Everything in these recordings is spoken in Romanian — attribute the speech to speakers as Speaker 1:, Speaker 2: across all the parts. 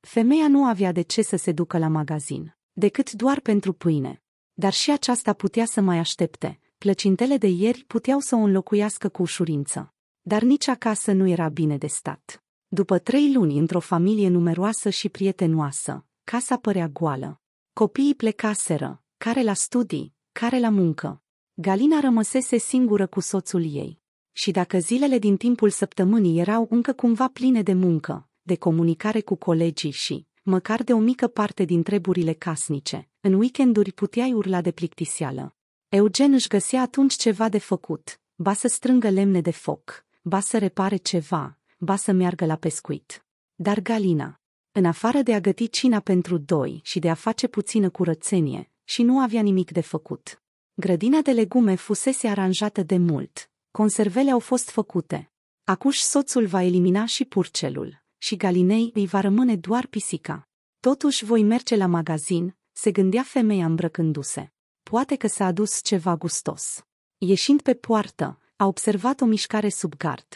Speaker 1: Femeia nu avea de ce să se ducă la magazin, decât doar pentru pâine. Dar și aceasta putea să mai aștepte, plăcintele de ieri puteau să o înlocuiască cu ușurință. Dar nici acasă nu era bine de stat. După trei luni într-o familie numeroasă și prietenoasă, casa părea goală. Copiii plecaseră, care la studii, care la muncă. Galina rămăsese singură cu soțul ei. Și dacă zilele din timpul săptămânii erau încă cumva pline de muncă, de comunicare cu colegii și, măcar de o mică parte din treburile casnice, în weekenduri puteai urla de plictiseală. Eugen își găsea atunci ceva de făcut, ba să strângă lemne de foc, ba să repare ceva, ba să meargă la pescuit. Dar Galina, în afară de a găti cina pentru doi și de a face puțină curățenie, și nu avea nimic de făcut. Grădina de legume fusese aranjată de mult, conservele au fost făcute. Acuși soțul va elimina și purcelul, și Galinei îi va rămâne doar pisica. Totuși voi merge la magazin, se gândea femeia îmbrăcându-se. Poate că s-a adus ceva gustos. Ieșind pe poartă, a observat o mișcare sub gard.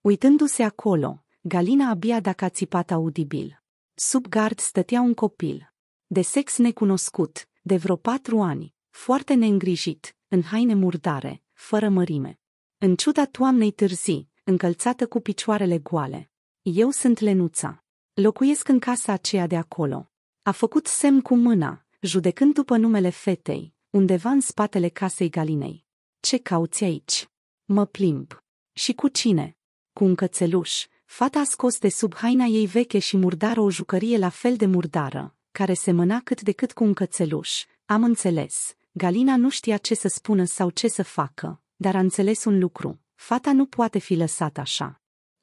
Speaker 1: Uitându-se acolo, Galina abia dacă a țipat audibil. Sub gard stătea un copil. De sex necunoscut, de vreo patru ani, foarte neîngrijit, în haine murdare, fără mărime. În ciuda toamnei târzii, încălțată cu picioarele goale, eu sunt Lenuța. Locuiesc în casa aceea de acolo. A făcut semn cu mâna, judecând după numele fetei, undeva în spatele casei Galinei. Ce cauți aici? Mă plimb. Și cu cine? Cu un cățeluș. Fata a scos de sub haina ei veche și murdară o jucărie la fel de murdară, care semăna cât de cât cu un cățeluș. Am înțeles. Galina nu știa ce să spună sau ce să facă, dar a înțeles un lucru. Fata nu poate fi lăsată așa.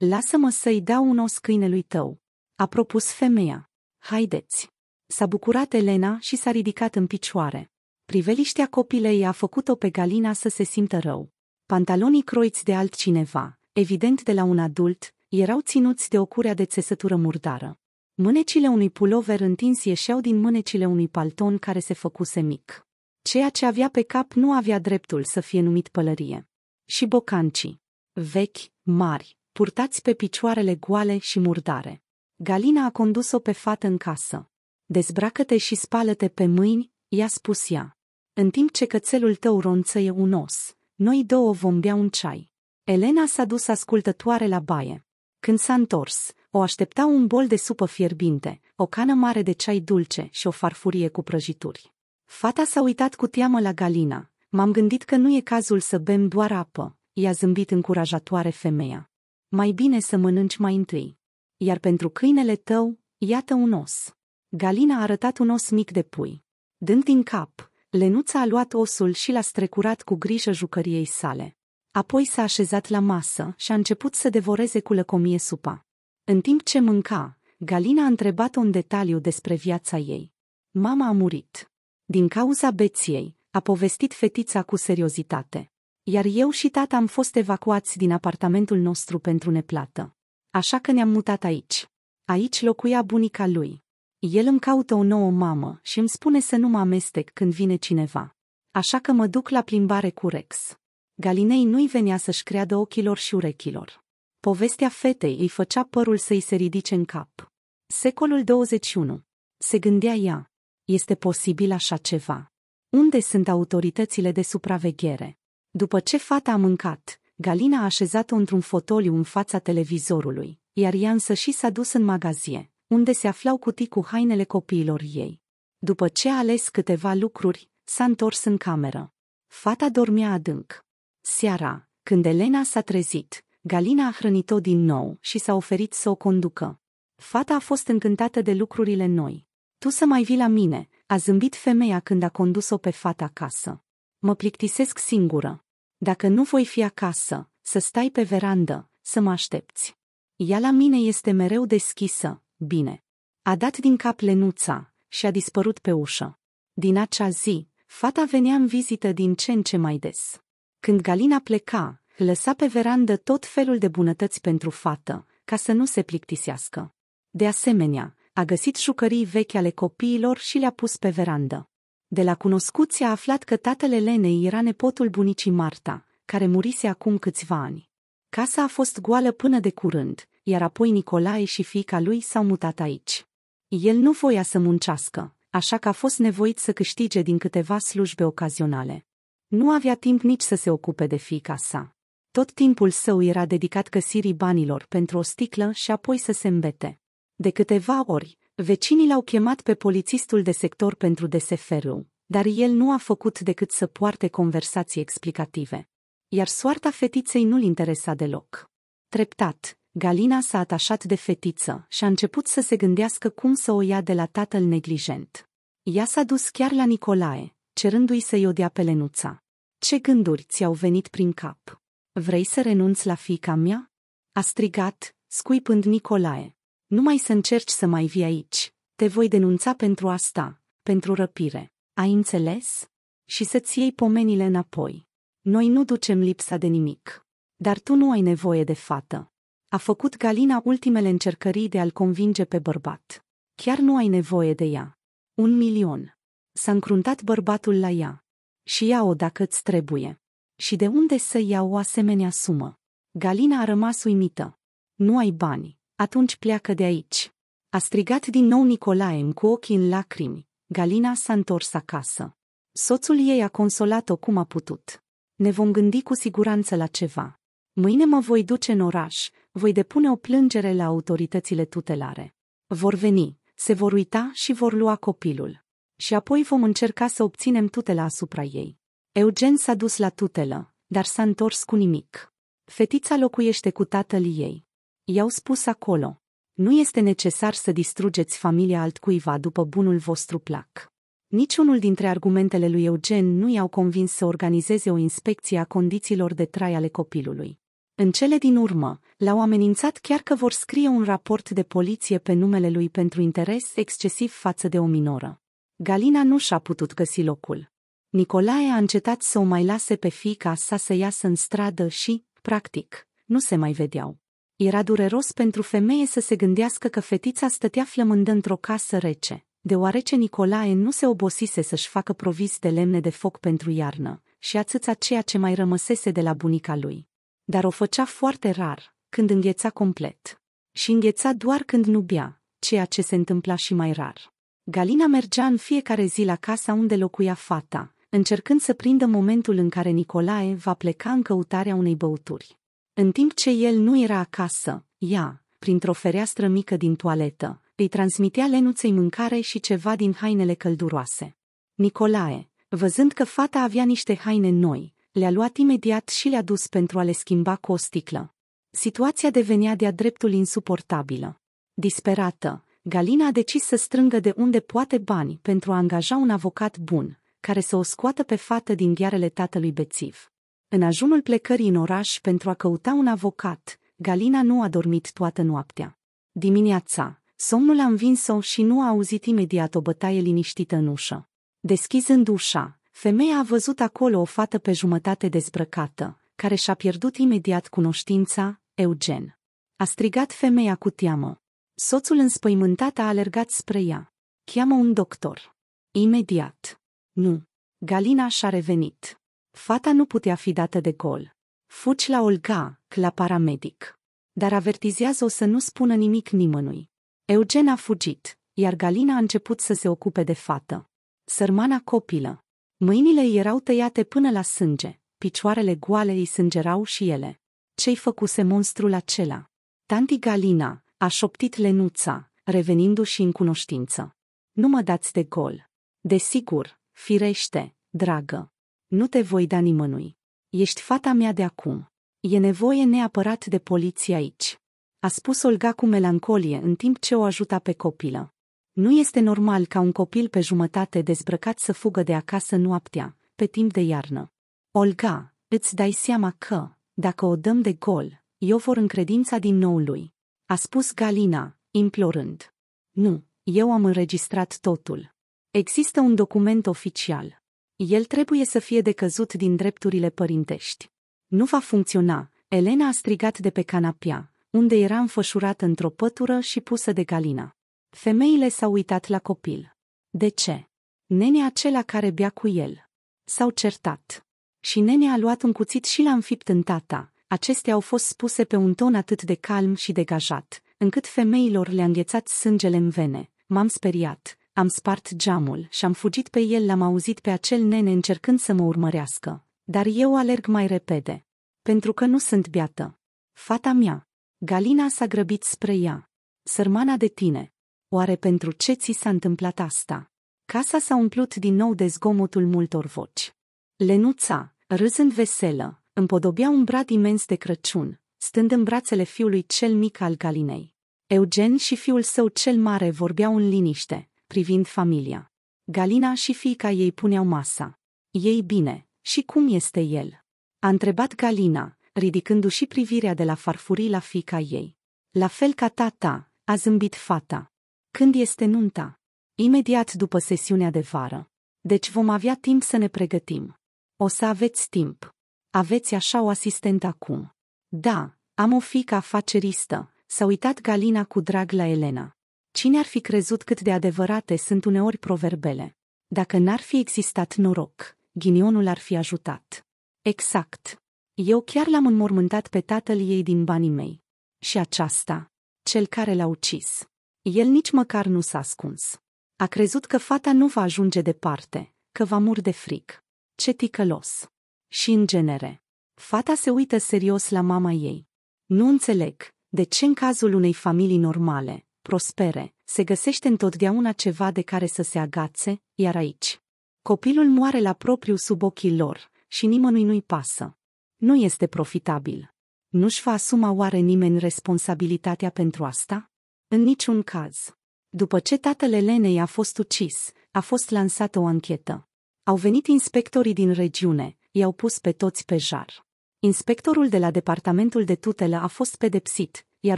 Speaker 1: Lasă-mă să-i dau un os câinelui tău. A propus femeia. Haideți. S-a bucurat Elena și s-a ridicat în picioare. Priveliștea copilei a făcut-o pe Galina să se simtă rău. Pantalonii croiți de altcineva, evident de la un adult, erau ținuți de o curea de țesătură murdară. Mânecile unui pulover întins ieșeau din mânecile unui palton care se făcuse mic. Ceea ce avea pe cap nu avea dreptul să fie numit pălărie. Și bocancii. Vechi, mari, purtați pe picioarele goale și murdare. Galina a condus-o pe fată în casă. Dezbracă-te și spală-te pe mâini, i-a spus ea. În timp ce cățelul tău ronțăie un os, noi două vom bea un ceai. Elena s-a dus ascultătoare la baie. Când s-a întors, o aștepta un bol de supă fierbinte, o cană mare de ceai dulce și o farfurie cu prăjituri. Fata s-a uitat cu teamă la Galina. M-am gândit că nu e cazul să bem doar apă, i-a zâmbit încurajatoare femeia. Mai bine să mănânci mai întâi. Iar pentru câinele tău, iată un os. Galina a arătat un os mic de pui. Dând din cap, Lenuța a luat osul și l-a strecurat cu grijă jucăriei sale. Apoi s-a așezat la masă și a început să devoreze cu lăcomie supa. În timp ce mânca, Galina a întrebat un detaliu despre viața ei. Mama a murit. Din cauza beției, a povestit fetița cu seriozitate. Iar eu și tata am fost evacuați din apartamentul nostru pentru neplată. Așa că ne-am mutat aici. Aici locuia bunica lui. El îmi caută o nouă mamă și îmi spune să nu mă amestec când vine cineva. Așa că mă duc la plimbare cu Rex. Galinei nu-i venea să-și creadă ochilor și urechilor. Povestea fetei îi făcea părul să-i se ridice în cap. Secolul 21. Se gândea ea. Este posibil așa ceva. Unde sunt autoritățile de supraveghere? După ce fata a mâncat, Galina a așezat-o într-un fotoliu în fața televizorului, iar ea însă și s-a dus în magazie, unde se aflau cutii cu hainele copiilor ei. După ce a ales câteva lucruri, s-a întors în cameră. Fata dormea adânc. Seara, când Elena s-a trezit, Galina a hrănit-o din nou și s-a oferit să o conducă. Fata a fost încântată de lucrurile noi. Tu să mai vii la mine, a zâmbit femeia când a condus-o pe fata acasă. Mă plictisesc singură. Dacă nu voi fi acasă, să stai pe verandă, să mă aștepți. Ea la mine este mereu deschisă, bine. A dat din cap lenuța și a dispărut pe ușă. Din acea zi, fata venea în vizită din ce în ce mai des. Când Galina pleca, lăsa pe verandă tot felul de bunătăți pentru fată, ca să nu se plictisească. De asemenea, a găsit jucării vechi ale copiilor și le-a pus pe verandă. De la cunoscuți a aflat că tatăl Elenei era nepotul bunicii Marta, care murise acum câțiva ani. Casa a fost goală până de curând, iar apoi Nicolae și fiica lui s-au mutat aici. El nu voia să muncească, așa că a fost nevoit să câștige din câteva slujbe ocazionale. Nu avea timp nici să se ocupe de fiica sa. Tot timpul său era dedicat căsirii banilor pentru o sticlă și apoi să se îmbete. De câteva ori, Vecinii l-au chemat pe polițistul de sector pentru DSFR, dar el nu a făcut decât să poarte conversații explicative. Iar soarta fetiței nu-l interesa deloc. Treptat, Galina s-a atașat de fetiță și a început să se gândească cum să o ia de la tatăl neglijent. Ea s-a dus chiar la Nicolae, cerându-i să-i o dea pe Lenuța. Ce gânduri ți-au venit prin cap? Vrei să renunți la fiica mea? A strigat, scuipând Nicolae. Nu mai să încerci să mai vii aici. Te voi denunța pentru asta, pentru răpire. Ai înțeles? Și să-ți iei pomenile înapoi. Noi nu ducem lipsa de nimic. Dar tu nu ai nevoie de fată. A făcut Galina ultimele încercării de a-l convinge pe bărbat. Chiar nu ai nevoie de ea. Un milion. S-a încruntat bărbatul la ea. Și ia-o dacă îți trebuie. Și de unde să iau o asemenea sumă? Galina a rămas uimită. Nu ai bani. Atunci pleacă de aici. A strigat din nou Nicolae cu ochii în lacrimi. Galina s-a întors acasă. Soțul ei a consolat-o cum a putut. Ne vom gândi cu siguranță la ceva. Mâine mă voi duce în oraș, voi depune o plângere la autoritățile tutelare. Vor veni, se vor uita și vor lua copilul. Și apoi vom încerca să obținem tutela asupra ei. Eugen s-a dus la tutelă, dar s-a întors cu nimic. Fetița locuiește cu tatăl ei. I-au spus acolo. Nu este necesar să distrugeți familia altcuiva după bunul vostru plac. Niciunul dintre argumentele lui Eugen nu i-au convins să organizeze o inspecție a condițiilor de trai ale copilului. În cele din urmă, l-au amenințat chiar că vor scrie un raport de poliție pe numele lui pentru interes excesiv față de o minoră. Galina nu și-a putut găsi locul. Nicolae a încetat să o mai lase pe fica sa să iasă în stradă și, practic, nu se mai vedeau. Era dureros pentru femeie să se gândească că fetița stătea flămândă într-o casă rece, deoarece Nicolae nu se obosise să-și facă provis de lemne de foc pentru iarnă și atâța ceea ce mai rămăsese de la bunica lui. Dar o făcea foarte rar, când îngheța complet. Și îngheța doar când nu bea, ceea ce se întâmpla și mai rar. Galina mergea în fiecare zi la casa unde locuia fata, încercând să prindă momentul în care Nicolae va pleca în căutarea unei băuturi. În timp ce el nu era acasă, ea, printr-o fereastră mică din toaletă, îi transmitea Lenuței mâncare și ceva din hainele călduroase. Nicolae, văzând că fata avea niște haine noi, le-a luat imediat și le-a dus pentru a le schimba cu o sticlă. Situația devenea de-a dreptul insuportabilă. Disperată, Galina a decis să strângă de unde poate bani pentru a angaja un avocat bun, care să o scoată pe fată din ghearele tatălui bețiv. În ajunul plecării în oraș pentru a căuta un avocat, Galina nu a dormit toată noaptea. Dimineața, somnul a învins-o și nu a auzit imediat o bătaie liniștită în ușă. Deschizând ușa, femeia a văzut acolo o fată pe jumătate dezbrăcată, care și-a pierdut imediat cunoștința, Eugen. A strigat femeia cu teamă. Soțul înspăimântat a alergat spre ea. Cheamă un doctor. Imediat. Nu. Galina și-a revenit. Fata nu putea fi dată de gol. Fuci la Olga, la paramedic. Dar avertizează-o să nu spună nimic nimănui. Eugen a fugit, iar Galina a început să se ocupe de fată. Sărmana copilă. Mâinile îi erau tăiate până la sânge, picioarele goale îi sângerau și ele. Ce-i făcuse monstrul acela? Tanti Galina, a șoptit Lenuța, revenindu-și în cunoștință. Nu mă dați de gol. Desigur, firește, dragă. Nu te voi da nimănui. Ești fata mea de acum. E nevoie neapărat de poliție aici. A spus Olga cu melancolie în timp ce o ajuta pe copilă. Nu este normal ca un copil pe jumătate dezbrăcat să fugă de acasă noaptea, pe timp de iarnă. Olga, îți dai seama că, dacă o dăm de gol, eu vor încredința din nou lui. A spus Galina, implorând. Nu, eu am înregistrat totul. Există un document oficial. El trebuie să fie decăzut din drepturile părintești. Nu va funcționa, Elena a strigat de pe canapea, unde era înfășurată într-o pătură și pusă de Galina. Femeile s-au uitat la copil. De ce? Nenea acela care bea cu el. S-au certat. Și nenea a luat un cuțit și l-a înfipt în tata. Acestea au fost spuse pe un ton atât de calm și degajat, încât femeilor le-a înghețat sângele în vene. M-am speriat, am spart geamul și am fugit pe el, l-am auzit pe acel nene încercând să mă urmărească, dar eu alerg mai repede. Pentru că nu sunt beată. Fata mea. Galina s-a grăbit spre ea. Sărmana de tine. Oare pentru ce ți s-a întâmplat asta? Casa s-a umplut din nou de zgomotul multor voci. Lenuța, râzând veselă, împodobea un brad imens de Crăciun, stând în brațele fiului cel mic al Galinei. Eugen și fiul său cel mare vorbeau în liniște, privind familia. Galina și fiica ei puneau masa. Ei bine, și cum este el? A întrebat Galina, ridicându-și privirea de la farfurii la fica ei. La fel ca tata, a zâmbit fata. Când este nunta? Imediat după sesiunea de vară. Deci vom avea timp să ne pregătim. O să aveți timp. Aveți așa o asistentă acum. Da, am o fică afaceristă, s-a uitat Galina cu drag la Elena. Cine ar fi crezut cât de adevărate sunt uneori proverbele? Dacă n-ar fi existat noroc, ghinionul ar fi ajutat. Exact. Eu chiar l-am înmormântat pe tatăl ei din banii mei. Și aceasta, cel care l-a ucis. El nici măcar nu s-a ascuns. A crezut că fata nu va ajunge departe, că va muri de fric. Ce ticălos. Și în genere. Fata se uită serios la mama ei. Nu înțeleg de ce în cazul unei familii normale, prospere, se găsește întotdeauna ceva de care să se agațe, iar aici. Copilul moare la propriu sub ochii lor și nimănui nu-i pasă. Nu este profitabil. Nu-și va asuma oare nimeni responsabilitatea pentru asta? În niciun caz. După ce tatăl Elenei a fost ucis, a fost lansată o anchetă. Au venit inspectorii din regiune, i-au pus pe toți pe jar. Inspectorul de la departamentul de tutelă a fost pedepsit, iar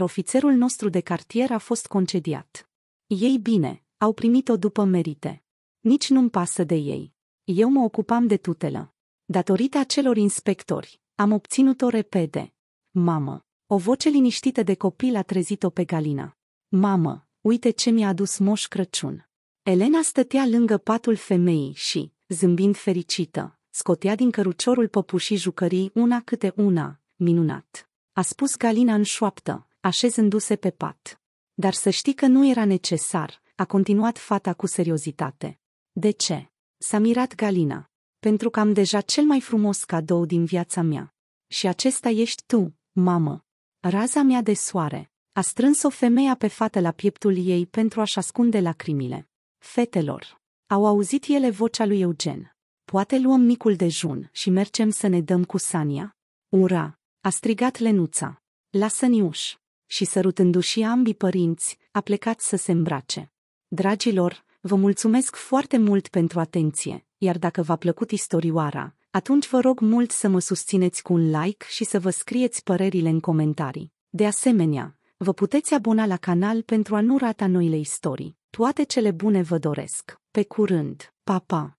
Speaker 1: ofițerul nostru de cartier a fost concediat. Ei bine, au primit-o după merite. Nici nu-mi pasă de ei. Eu mă ocupam de tutelă. Datorită acelor inspectori, am obținut-o repede. Mamă! O voce liniștită de copil a trezit-o pe Galina. Mamă, uite ce mi-a adus Moș Crăciun. Elena stătea lângă patul femeii și, zâmbind fericită, scotea din căruciorul păpușii jucării una câte una, minunat. A spus Galina în șoaptă, așezându-se pe pat. Dar să știi că nu era necesar, a continuat fata cu seriozitate. De ce? S-a mirat Galina. Pentru că am deja cel mai frumos cadou din viața mea. Și acesta ești tu, mamă. Raza mea de soare. A strâns-o femeia pe fată la pieptul ei pentru a-și ascunde lacrimile. Fetelor. Au auzit ele vocea lui Eugen. Poate luăm micul dejun și mergem să ne dăm cu Sania? Ura! A strigat Lenuța. Lasă-ni uși! și sărutându-și ambii părinți, a plecat să se îmbrace. Dragilor, vă mulțumesc foarte mult pentru atenție, iar dacă v-a plăcut istorioara, atunci vă rog mult să mă susțineți cu un like și să vă scrieți părerile în comentarii. De asemenea, vă puteți abona la canal pentru a nu rata noile istorii. Toate cele bune vă doresc. Pe curând. Pa, pa!